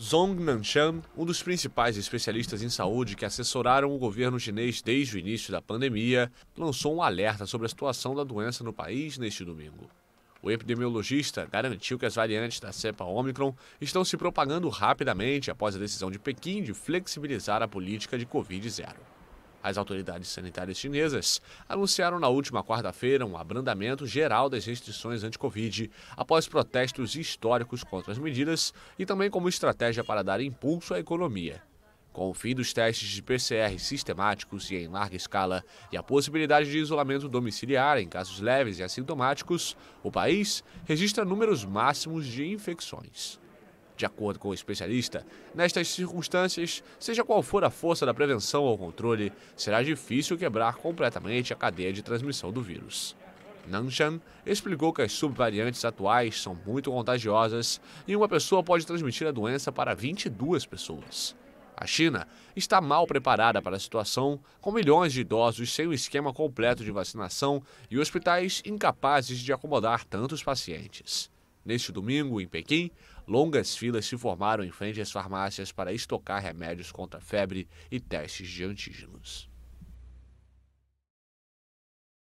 Zhong Nanshan, um dos principais especialistas em saúde que assessoraram o governo chinês desde o início da pandemia, lançou um alerta sobre a situação da doença no país neste domingo. O epidemiologista garantiu que as variantes da cepa Omicron estão se propagando rapidamente após a decisão de Pequim de flexibilizar a política de Covid-0. As autoridades sanitárias chinesas anunciaram na última quarta-feira um abrandamento geral das restrições anti-Covid, após protestos históricos contra as medidas e também como estratégia para dar impulso à economia. Com o fim dos testes de PCR sistemáticos e em larga escala e a possibilidade de isolamento domiciliar em casos leves e assintomáticos, o país registra números máximos de infecções. De acordo com o especialista, nestas circunstâncias, seja qual for a força da prevenção ou controle, será difícil quebrar completamente a cadeia de transmissão do vírus. Nanshan explicou que as subvariantes atuais são muito contagiosas e uma pessoa pode transmitir a doença para 22 pessoas. A China está mal preparada para a situação, com milhões de idosos sem o esquema completo de vacinação e hospitais incapazes de acomodar tantos pacientes. Neste domingo, em Pequim, longas filas se formaram em frente às farmácias para estocar remédios contra febre e testes de antígenos.